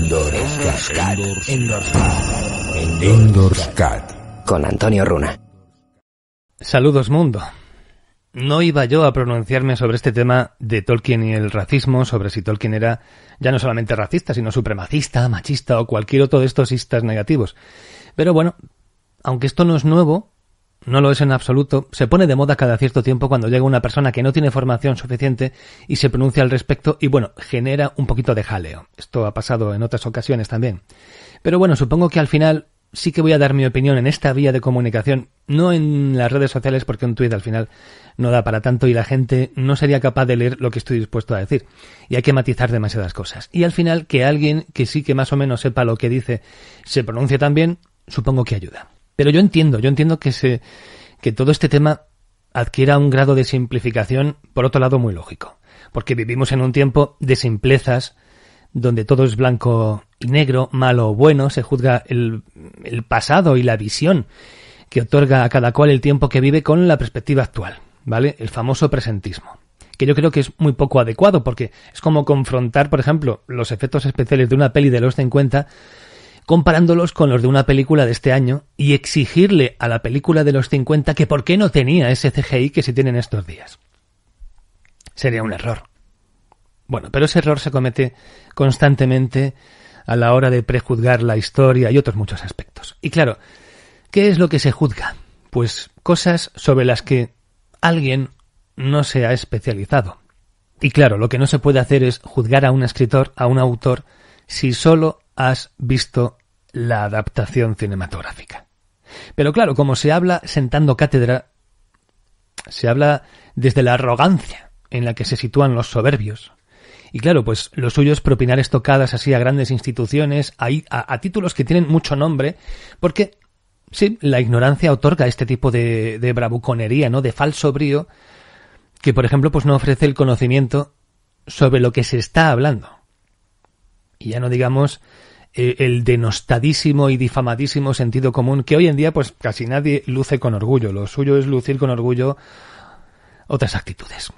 Endorscat. Endorscat. Con Antonio Runa. Saludos mundo. No iba yo a pronunciarme sobre este tema de Tolkien y el racismo, sobre si Tolkien era ya no solamente racista, sino supremacista, machista o cualquier otro de estos istas negativos. Pero bueno, aunque esto no es nuevo, no lo es en absoluto, se pone de moda cada cierto tiempo cuando llega una persona que no tiene formación suficiente y se pronuncia al respecto y bueno, genera un poquito de jaleo. Esto ha pasado en otras ocasiones también. Pero bueno, supongo que al final sí que voy a dar mi opinión en esta vía de comunicación, no en las redes sociales porque un tuit al final no da para tanto y la gente no sería capaz de leer lo que estoy dispuesto a decir. Y hay que matizar demasiadas cosas. Y al final que alguien que sí que más o menos sepa lo que dice se pronuncie también, supongo que ayuda. Pero yo entiendo, yo entiendo que, se, que todo este tema adquiera un grado de simplificación, por otro lado, muy lógico. Porque vivimos en un tiempo de simplezas, donde todo es blanco y negro, malo o bueno, se juzga el, el, pasado y la visión que otorga a cada cual el tiempo que vive con la perspectiva actual, ¿vale? El famoso presentismo, que yo creo que es muy poco adecuado porque es como confrontar, por ejemplo, los efectos especiales de una peli de los 50 comparándolos con los de una película de este año y exigirle a la película de los 50 que por qué no tenía ese CGI que se tiene en estos días. Sería un error. Bueno, pero ese error se comete constantemente a la hora de prejuzgar la historia y otros muchos aspectos. Y claro, ¿qué es lo que se juzga? Pues cosas sobre las que alguien no se ha especializado. Y claro, lo que no se puede hacer es juzgar a un escritor, a un autor, si solo has visto la adaptación cinematográfica. Pero claro, como se habla sentando cátedra, se habla desde la arrogancia en la que se sitúan los soberbios. Y claro, pues lo suyo es propinar estocadas así a grandes instituciones, a, a, títulos que tienen mucho nombre, porque sí, la ignorancia otorga este tipo de, de bravuconería, ¿no? De falso brío, que por ejemplo, pues no ofrece el conocimiento sobre lo que se está hablando. Y ya no digamos eh, el denostadísimo y difamadísimo sentido común que hoy en día pues casi nadie luce con orgullo. Lo suyo es lucir con orgullo otras actitudes.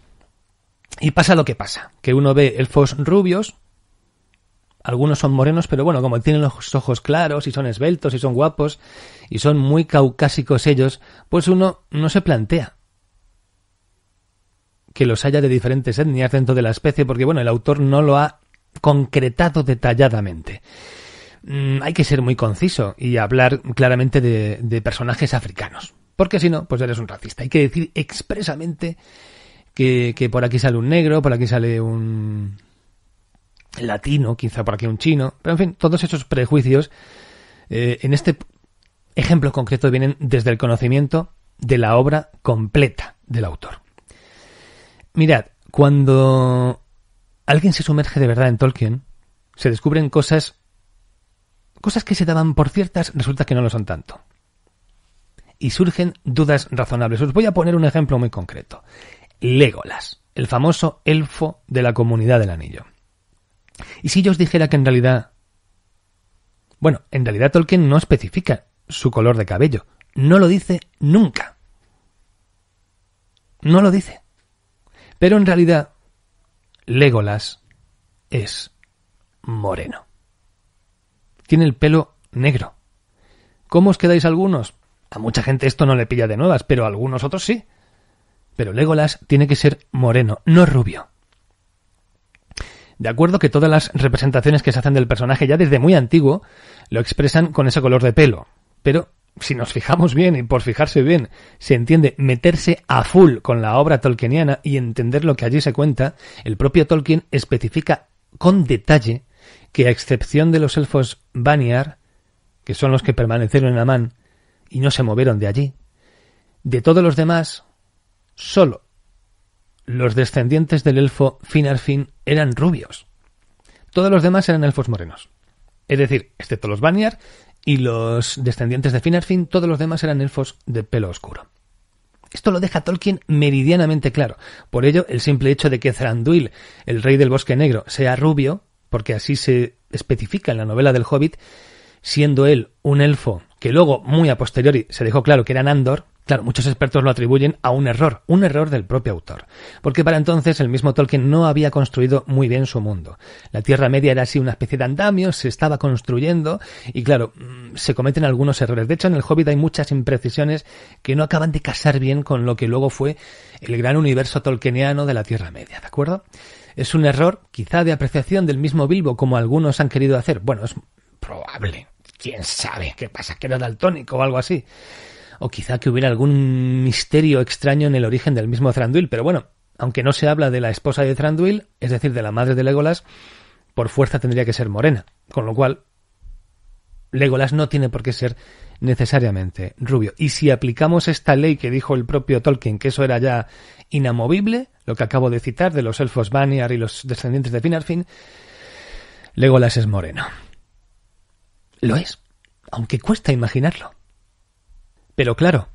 Y pasa lo que pasa, que uno ve elfos rubios, algunos son morenos, pero bueno, como tienen los ojos claros y son esbeltos y son guapos y son muy caucásicos ellos, pues uno no se plantea que los haya de diferentes etnias dentro de la especie, porque bueno, el autor no lo ha concretado detalladamente. Mm, hay que ser muy conciso y hablar claramente de, personajes africanos. Porque si no, pues eres un racista. Hay que decir expresamente que, por aquí sale un negro, por aquí sale un latino, quizá por aquí un chino. Pero en fin, todos esos prejuicios eh, en este ejemplo concreto vienen desde el conocimiento de la obra completa del autor. Mirad, cuando alguien se sumerge de verdad en Tolkien, se descubren cosas cosas que se daban por ciertas resulta que no lo son tanto. Y surgen dudas razonables. Os voy a poner un ejemplo muy concreto. Legolas, el famoso elfo de la comunidad del anillo. ¿Y si yo os dijera que en realidad... Bueno, en realidad Tolkien no especifica su color de cabello. No lo dice nunca. No lo dice. Pero en realidad, Legolas es moreno tiene el pelo negro. ¿Cómo os quedáis algunos? A mucha gente esto no le pilla de nuevas, pero a algunos otros sí. Pero Legolas tiene que ser moreno, no rubio. De acuerdo que todas las representaciones que se hacen del personaje ya desde muy antiguo lo expresan con ese color de pelo. Pero si nos fijamos bien y por fijarse bien se entiende meterse a full con la obra tolkieniana y entender lo que allí se cuenta, el propio Tolkien especifica con detalle que a excepción de los elfos Banyar, que son los que permanecieron en Amán y no se movieron de allí, de todos los demás, solo los descendientes del elfo Finarfin eran rubios. Todos los demás eran elfos morenos. Es decir, excepto los Banyar y los descendientes de Finarfin, todos los demás eran elfos de pelo oscuro. Esto lo deja Tolkien meridianamente claro. Por ello, el simple hecho de que Thranduil, el rey del bosque negro, sea rubio, porque así se especifica en la novela del Hobbit, siendo él un elfo que luego, muy a posteriori, se dejó claro que era Nandor, claro, muchos expertos lo atribuyen a un error, un error del propio autor, porque para entonces el mismo Tolkien no había construido muy bien su mundo. La Tierra Media era así una especie de andamio, se estaba construyendo y claro, mm, se cometen algunos errores. De hecho, en el Hobbit hay muchas imprecisiones que no acaban de casar bien con lo que luego fue el gran universo tolkieniano de la Tierra Media, ¿de acuerdo? Es un error quizá de apreciación del mismo Bilbo como algunos han querido hacer. Bueno, es probable. ¿Quién sabe qué pasa? ¿Que era daltónico o algo así? O quizá que hubiera algún misterio extraño en el origen del mismo Thranduil. Pero bueno, aunque no se habla de la esposa de Thranduil, es decir, de la madre de Legolas, por fuerza tendría que ser morena. Con lo cual, Legolas no tiene por qué ser necesariamente rubio. Y si aplicamos esta ley que dijo el propio Tolkien, que eso era ya inamovible, lo que acabo de citar de los elfos Vanyar y los descendientes de Finarfin, Legolas es moreno. Lo es, aunque cuesta imaginarlo. Pero claro,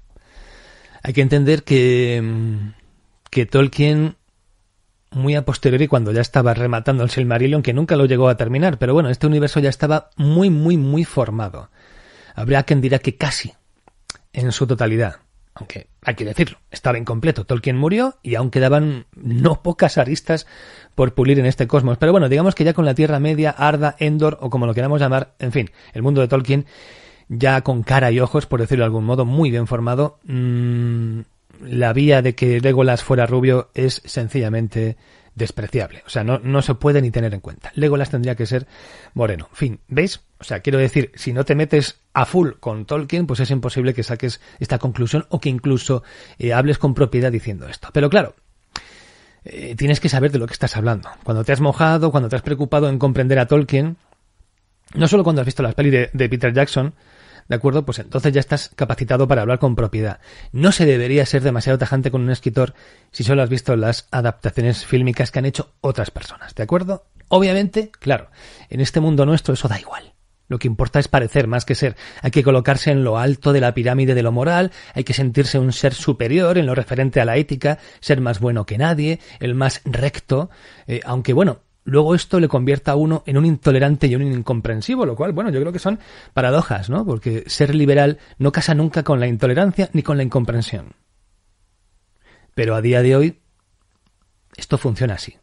hay que entender que, mm, que Tolkien muy a posteriori cuando ya estaba rematando el Silmarillion que nunca lo llegó a terminar, pero bueno, este universo ya estaba muy, muy, muy formado. Habrá quien dirá que casi, en su totalidad. Aunque hay que decirlo, estaba incompleto. Tolkien murió y aún quedaban no pocas aristas por pulir en este cosmos. Pero bueno, digamos que ya con la Tierra Media, Arda, Endor o como lo queramos llamar, en fin, el mundo de Tolkien ya con cara y ojos, por decirlo de algún modo, muy bien formado, mm, la vía de que Legolas fuera rubio es sencillamente despreciable. O sea, no, se puede ni tener en cuenta. Legolas tendría que ser moreno. Fin, ¿veis? O sea, quiero decir, si no te metes a full con Tolkien, pues es imposible que saques esta conclusión o que incluso eh, hables con propiedad diciendo esto. Pero claro, eh, tienes que saber de lo que estás hablando. Cuando te has mojado, cuando te has preocupado en comprender a Tolkien, no solo cuando has visto las pelis de Peter Jackson, ¿de acuerdo? Pues entonces ya estás capacitado para hablar con propiedad. No se debería ser demasiado tajante con un escritor si solo has visto las adaptaciones fílmicas que han hecho otras personas, ¿de acuerdo? Obviamente, claro, en este mundo nuestro eso da igual. Lo que importa es parecer más que ser. Hay que colocarse en lo alto de la pirámide de lo moral, hay que sentirse un ser superior en lo referente a la ética, ser más bueno que nadie, el más recto, eh, aunque bueno, luego esto le convierta a uno en un intolerante y un incomprensivo, lo cual, bueno, yo creo que son paradojas, ¿no? Porque ser liberal no casa nunca con la intolerancia ni con la incomprensión. Pero a día de hoy, esto funciona así.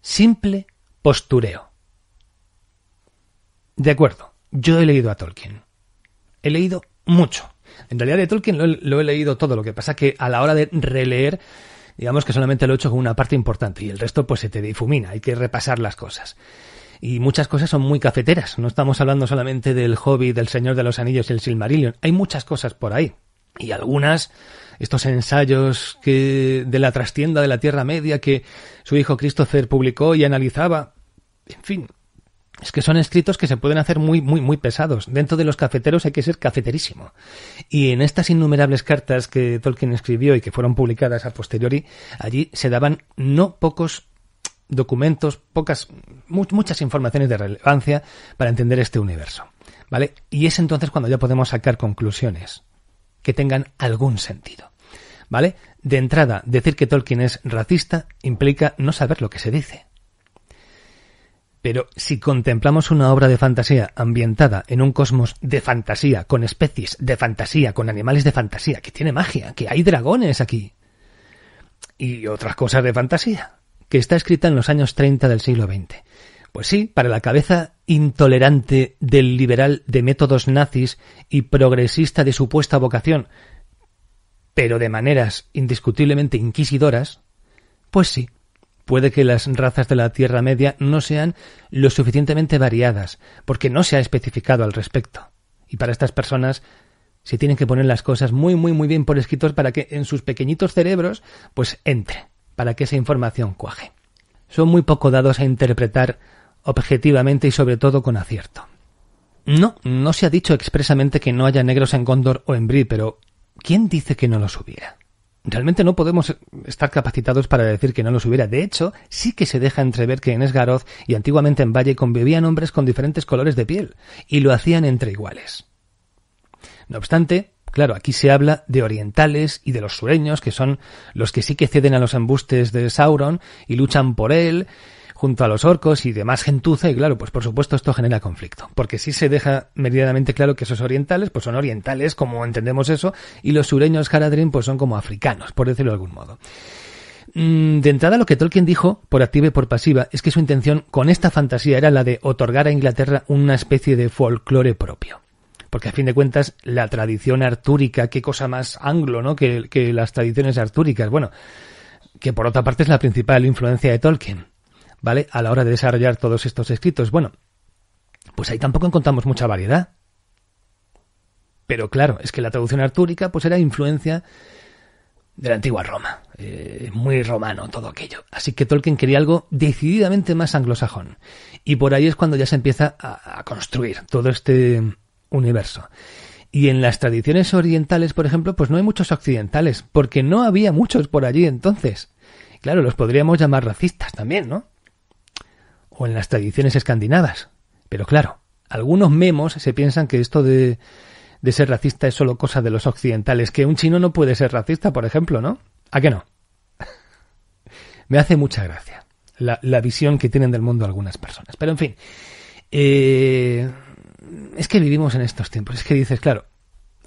Simple postureo. De acuerdo, yo he leído a Tolkien. He leído mucho. En realidad de Tolkien lo, he leído todo, lo que pasa que a la hora de releer digamos que solamente lo he hecho con una parte importante y el resto pues se te difumina, hay que repasar las cosas. Y muchas cosas son muy cafeteras, no estamos hablando solamente del hobby del Señor de los Anillos y el Silmarillion, hay muchas cosas por ahí. Y algunas, estos ensayos que, de la trastienda de la Tierra Media que su hijo Christopher publicó y analizaba, en fin, es que son escritos que se pueden hacer muy, muy, muy pesados. Dentro de los cafeteros hay que ser cafeterísimo. Y en estas innumerables cartas que Tolkien escribió y que fueron publicadas a posteriori, allí se daban no pocos documentos, pocas, muchas informaciones de relevancia para entender este universo. ¿Vale? Y es entonces cuando ya podemos sacar conclusiones que tengan algún sentido. ¿Vale? De entrada, decir que Tolkien es racista implica no saber lo que se dice. Pero si contemplamos una obra de fantasía ambientada en un cosmos de fantasía, con especies de fantasía, con animales de fantasía, que tiene magia, que hay dragones aquí, y otras cosas de fantasía, que está escrita en los años 30 del siglo XX. Pues sí, para la cabeza intolerante del liberal de métodos nazis y progresista de supuesta vocación, pero de maneras indiscutiblemente inquisidoras, pues sí, puede que las razas de la Tierra Media no sean lo suficientemente variadas, porque no se ha especificado al respecto. Y para estas personas se tienen que poner las cosas muy, muy, muy bien por escritos para que en sus pequeñitos cerebros pues entre, para que esa información cuaje. Son muy poco dados a interpretar objetivamente y sobre todo con acierto. No, no se ha dicho expresamente que no haya negros en Gondor o en Brie, pero ¿quién dice que no los hubiera? realmente no podemos estar capacitados para decir que no los hubiera. De hecho, sí que se deja entrever que en Esgaroz y antiguamente en Valle convivían hombres con diferentes colores de piel, y lo hacían entre iguales. No obstante, claro, aquí se habla de orientales y de los sureños, que son los que sí que ceden a los embustes de Sauron y luchan por él, junto a los orcos y demás gentuza, y claro, pues por supuesto esto genera conflicto, porque si se deja meridianamente claro que esos orientales, pues son orientales, como entendemos eso, y los sureños Haradrim, pues son como africanos, por decirlo de algún modo. Mm, de entrada, lo que Tolkien dijo, por activa y por pasiva, es que su intención con esta fantasía era la de otorgar a Inglaterra una especie de folclore propio porque a fin de cuentas la tradición artúrica, qué cosa más anglo, ¿no? que, las tradiciones artúricas. Bueno, que por otra parte es la principal influencia de Tolkien. ¿vale? A la hora de desarrollar todos estos escritos. Bueno, pues ahí tampoco encontramos mucha variedad. Pero claro, es que la traducción artúrica pues era influencia de la antigua Roma, eh, muy romano todo aquello. Así que Tolkien quería algo decididamente más anglosajón. Y por ahí es cuando ya se empieza a construir todo este universo. Y en las tradiciones orientales, por ejemplo, pues no hay muchos occidentales, porque no había muchos por allí entonces. Claro, los podríamos llamar racistas también, ¿no? o en las tradiciones escandinavas. Pero claro, algunos memos se piensan que esto de, ser racista es solo cosa de los occidentales, que un chino no puede ser racista, por ejemplo, ¿no? ¿A qué no? Me hace mucha gracia la, visión que tienen del mundo algunas personas. Pero en fin, eh, es que vivimos en estos tiempos, es que dices, claro,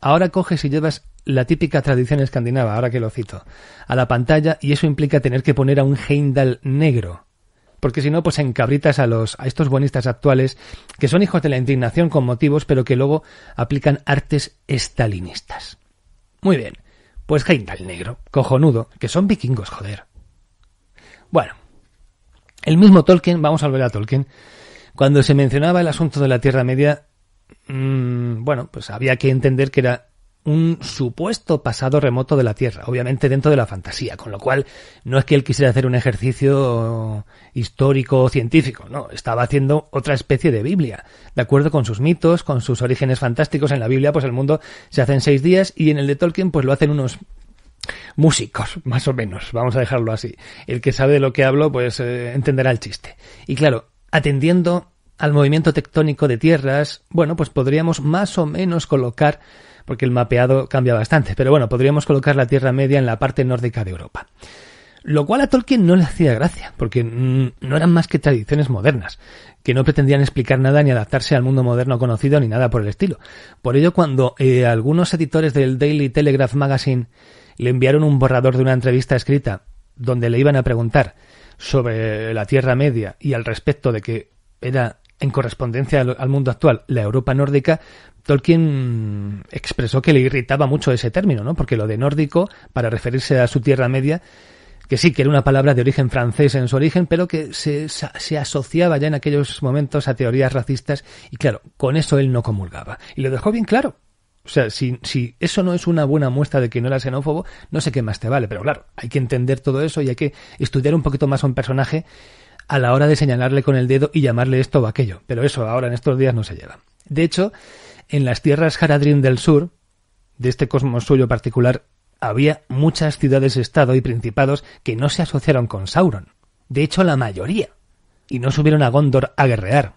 ahora coges y llevas la típica tradición escandinava, ahora que lo cito, a la pantalla y eso implica tener que poner a un heindal negro porque si no, pues encabritas a, los, a estos bonistas actuales que son hijos de la indignación con motivos, pero que luego aplican artes estalinistas. Muy bien, pues el Negro, cojonudo, que son vikingos, joder. Bueno, el mismo Tolkien, vamos a volver a Tolkien, cuando se mencionaba el asunto de la Tierra Media, mm, bueno, pues había que entender que era un supuesto pasado remoto de la Tierra, obviamente dentro de la fantasía, con lo cual no es que él quisiera hacer un ejercicio histórico o científico, no, estaba haciendo otra especie de Biblia, de acuerdo con sus mitos, con sus orígenes fantásticos, en la Biblia pues el mundo se hace en seis días y en el de Tolkien pues lo hacen unos músicos, más o menos, vamos a dejarlo así. El que sabe de lo que hablo pues eh, entenderá el chiste. Y claro, atendiendo al movimiento tectónico de tierras, bueno, pues podríamos más o menos colocar porque el mapeado cambia bastante, pero bueno, podríamos colocar la Tierra Media en la parte nórdica de Europa. Lo cual a Tolkien no le hacía gracia, porque no eran más que tradiciones modernas, que no pretendían explicar nada ni adaptarse al mundo moderno conocido ni nada por el estilo. Por ello, cuando eh, algunos editores del Daily Telegraph Magazine le enviaron un borrador de una entrevista escrita donde le iban a preguntar sobre la Tierra Media y al respecto de que era en correspondencia al mundo actual la Europa nórdica, Tolkien expresó que le irritaba mucho ese término, ¿no? Porque lo de nórdico, para referirse a su Tierra Media, que sí, que era una palabra de origen francés en su origen, pero que se, se, asociaba ya en aquellos momentos a teorías racistas, y claro, con eso él no comulgaba. Y lo dejó bien claro. O sea, si, si eso no es una buena muestra de que no era xenófobo, no sé qué más te vale. Pero claro, hay que entender todo eso y hay que estudiar un poquito más a un personaje a la hora de señalarle con el dedo y llamarle esto o aquello. Pero eso ahora en estos días no se lleva. De hecho, en las tierras Haradrim del sur, de este cosmos suyo particular, había muchas ciudades-estado y principados que no se asociaron con Sauron, de hecho la mayoría, y no subieron a Gondor a guerrear,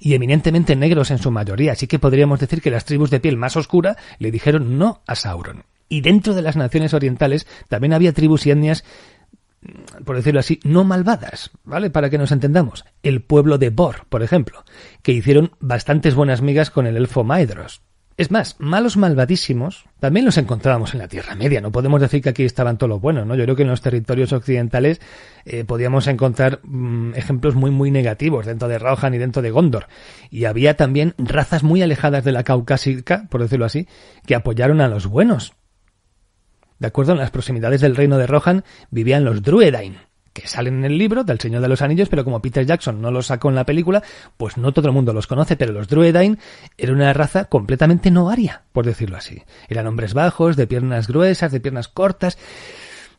y eminentemente negros en su mayoría, así que podríamos decir que las tribus de piel más oscura le dijeron no a Sauron. Y dentro de las naciones orientales también había tribus y etnias por decirlo así, no malvadas, ¿vale? Para que nos entendamos. El pueblo de Bor, por ejemplo, que hicieron bastantes buenas migas con el elfo Maedros. Es más, malos malvadísimos también los encontrábamos en la Tierra Media. No podemos decir que aquí estaban todos los buenos, ¿no? Yo creo que en los territorios occidentales eh, podíamos encontrar mm, ejemplos muy, muy negativos dentro de Rohan y dentro de Gondor. Y había también razas muy alejadas de la caucásica, por decirlo así, que apoyaron a los buenos de acuerdo, en las proximidades del reino de Rohan vivían los Druedain, que salen en el libro del Señor de los Anillos, pero como Peter Jackson no los sacó en la película, pues no todo el mundo los conoce, pero los Druedain eran una raza completamente noaria, por decirlo así. Eran hombres bajos, de piernas gruesas, de piernas cortas.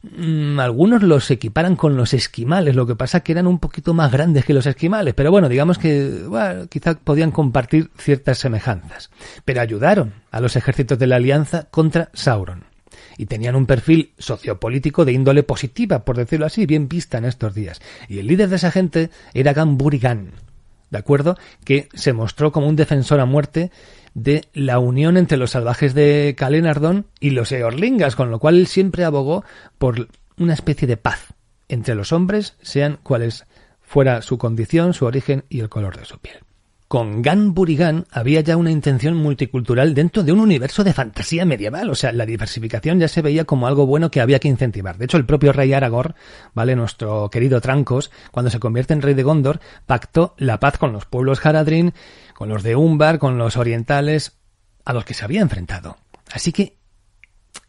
Mm, algunos los equiparan con los esquimales, lo que pasa que eran un poquito más grandes que los esquimales, pero bueno, digamos que quizá podían compartir ciertas semejanzas. Pero ayudaron a los ejércitos de la Alianza contra Sauron y tenían un perfil sociopolítico de índole positiva, por decirlo así, bien vista en estos días. Y el líder de esa gente era Gamburigan, ¿de acuerdo? Que se mostró como un defensor a muerte de la unión entre los salvajes de Calenardón y los Eorlingas, con lo cual siempre abogó por una especie de paz entre los hombres, sean cuales fuera su condición, su origen y el color de su piel con Gan Burigan había ya una intención multicultural dentro de un universo de fantasía medieval. O sea, la diversificación ya se veía como algo bueno que había que incentivar. De hecho, el propio rey Aragorn, ¿vale? Nuestro querido Trancos, cuando se convierte en rey de Gondor, pactó la paz con los pueblos Haradrin, con los de Umbar, con los orientales, a los que se había enfrentado. Así que,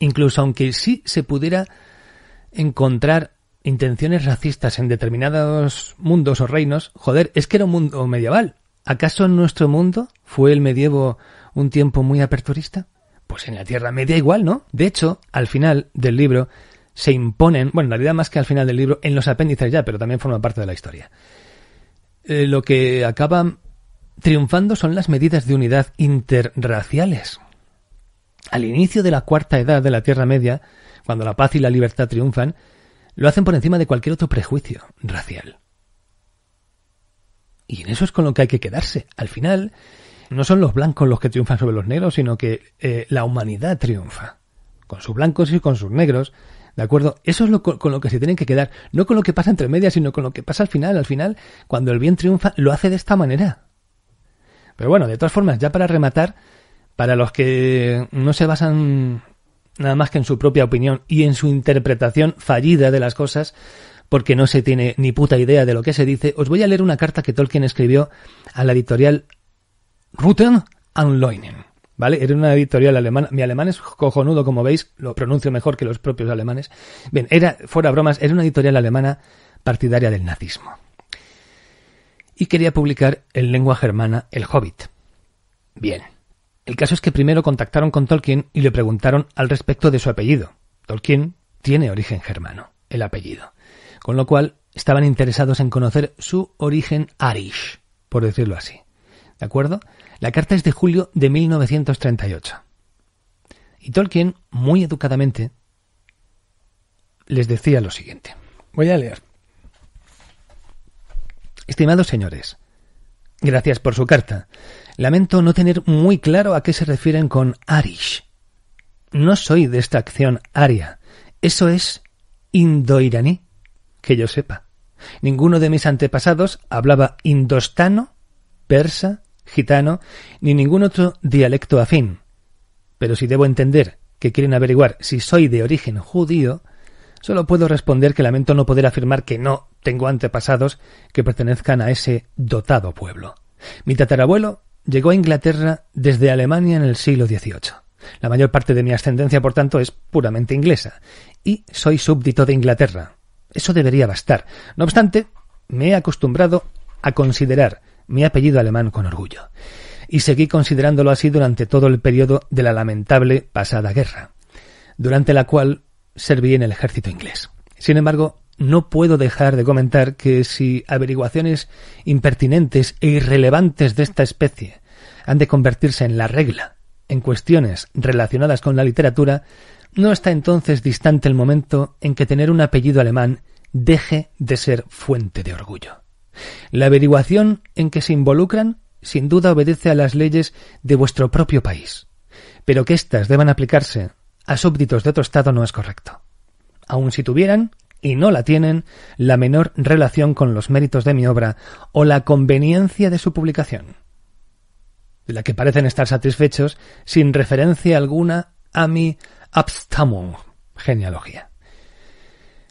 incluso aunque sí se pudiera encontrar intenciones racistas en determinados mundos o reinos, joder, es que era un mundo medieval. ¿Acaso en nuestro mundo fue el medievo un tiempo muy aperturista? Pues en la Tierra Media igual, ¿no? De hecho, al final del libro se imponen, bueno, en realidad más que al final del libro, en los apéndices ya, pero también forma parte de la historia. Eh, lo que acaba triunfando son las medidas de unidad interraciales. Al inicio de la cuarta edad de la Tierra Media, cuando la paz y la libertad triunfan, lo hacen por encima de cualquier otro prejuicio racial. Y en eso es con lo que hay que quedarse. Al final, no son los blancos los que triunfan sobre los negros, sino que eh, la humanidad triunfa. Con sus blancos y con sus negros. ¿De acuerdo? Eso es lo, con lo que se tienen que quedar. No con lo que pasa entre medias, sino con lo que pasa al final. Al final, cuando el bien triunfa, lo hace de esta manera. Pero bueno, de todas formas, ya para rematar, para los que no se basan nada más que en su propia opinión y en su interpretación fallida de las cosas, porque no se tiene ni puta idea de lo que se dice, os voy a leer una carta que Tolkien escribió a la editorial Ruten and Leunen. ¿Vale? Era una editorial alemana. Mi alemán es cojonudo, como veis, lo pronuncio mejor que los propios alemanes. Bien, era, fuera bromas, era una editorial alemana partidaria del nazismo. Y quería publicar en lengua germana El Hobbit. Bien. El caso es que primero contactaron con Tolkien y le preguntaron al respecto de su apellido. Tolkien tiene origen germano, el apellido con lo cual estaban interesados en conocer su origen Arish, por decirlo así. ¿De acuerdo? La carta es de julio de 1938. Y Tolkien, muy educadamente, les decía lo siguiente. Voy a leer. Estimados señores, gracias por su carta. Lamento no tener muy claro a qué se refieren con Arish. No soy de esta acción aria. Eso es indoiraní que yo sepa. Ninguno de mis antepasados hablaba indostano, persa, gitano, ni ningún otro dialecto afín. Pero si debo entender que quieren averiguar si soy de origen judío, solo puedo responder que lamento no poder afirmar que no tengo antepasados que pertenezcan a ese dotado pueblo. Mi tatarabuelo llegó a Inglaterra desde Alemania en el siglo XVIII. La mayor parte de mi ascendencia, por tanto, es puramente inglesa, y soy súbdito de Inglaterra, eso debería bastar. No obstante, me he acostumbrado a considerar mi apellido alemán con orgullo, y seguí considerándolo así durante todo el periodo de la lamentable pasada guerra, durante la cual serví en el ejército inglés. Sin embargo, no puedo dejar de comentar que si averiguaciones impertinentes e irrelevantes de esta especie han de convertirse en la regla en cuestiones relacionadas con la literatura, no está entonces distante el momento en que tener un apellido alemán deje de ser fuente de orgullo. La averiguación en que se involucran sin duda obedece a las leyes de vuestro propio país, pero que éstas deban aplicarse a súbditos de otro Estado no es correcto. Aun si tuvieran, y no la tienen, la menor relación con los méritos de mi obra o la conveniencia de su publicación, de la que parecen estar satisfechos sin referencia alguna a mi Abstammung, genealogía.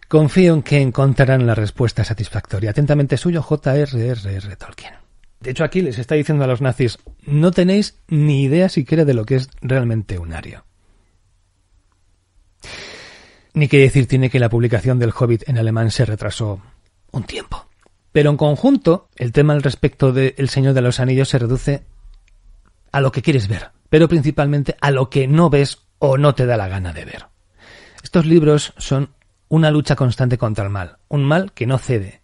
Confío en que encontrarán la respuesta satisfactoria. Atentamente suyo, J.R.R.R. Tolkien. De hecho, aquí les está diciendo a los nazis, no tenéis ni idea siquiera de lo que es realmente un ario. Ni que decir tiene que la publicación del Hobbit en alemán se retrasó un tiempo. Pero en conjunto, el tema al respecto del Señor de los Anillos se reduce a lo que quieres ver, pero principalmente a lo que no ves o no te da la gana de ver. Estos libros son una lucha constante contra el mal, un mal que no cede,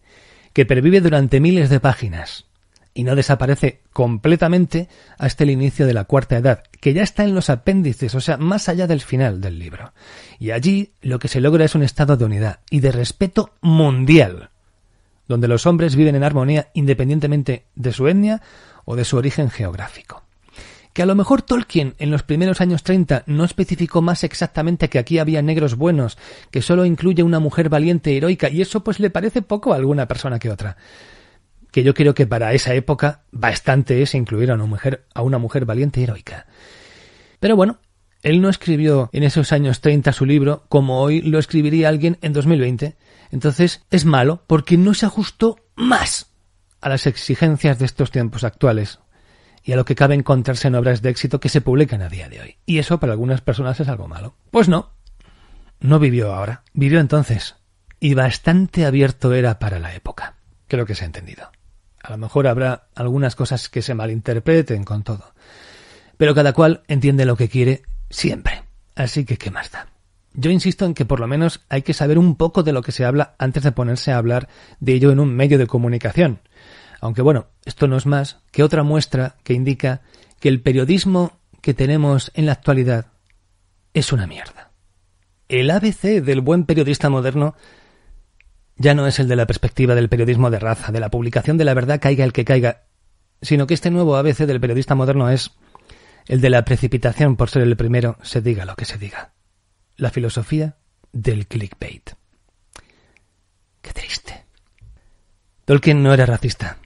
que pervive durante miles de páginas y no desaparece completamente hasta el inicio de la cuarta edad, que ya está en los apéndices, o sea, más allá del final del libro. Y allí lo que se logra es un estado de unidad y de respeto mundial, donde los hombres viven en armonía independientemente de su etnia o de su origen geográfico a lo mejor Tolkien en los primeros años 30 no especificó más exactamente que aquí había negros buenos, que solo incluye una mujer valiente y e heroica, y eso pues le parece poco a alguna persona que otra. Que yo creo que para esa época bastante es incluir a una mujer, a una mujer valiente y e heroica. Pero bueno, él no escribió en esos años 30 su libro como hoy lo escribiría alguien en 2020. Entonces es malo porque no se ajustó más a las exigencias de estos tiempos actuales, y a lo que cabe encontrarse en obras de éxito que se publican a día de hoy. Y eso para algunas personas es algo malo. Pues no, no vivió ahora, vivió entonces. Y bastante abierto era para la época. Creo que se ha entendido. A lo mejor habrá algunas cosas que se malinterpreten con todo. Pero cada cual entiende lo que quiere siempre. Así que, ¿qué más da? Yo insisto en que por lo menos hay que saber un poco de lo que se habla antes de ponerse a hablar de ello en un medio de comunicación. Aunque bueno, esto no es más que otra muestra que indica que el periodismo que tenemos en la actualidad es una mierda. El ABC del buen periodista moderno ya no es el de la perspectiva del periodismo de raza, de la publicación de la verdad caiga el que caiga, sino que este nuevo ABC del periodista moderno es el de la precipitación por ser el primero, se diga lo que se diga. La filosofía del clickbait. Qué triste. Tolkien no era racista.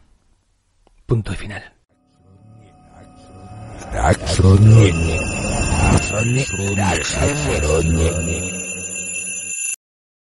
Punto y final.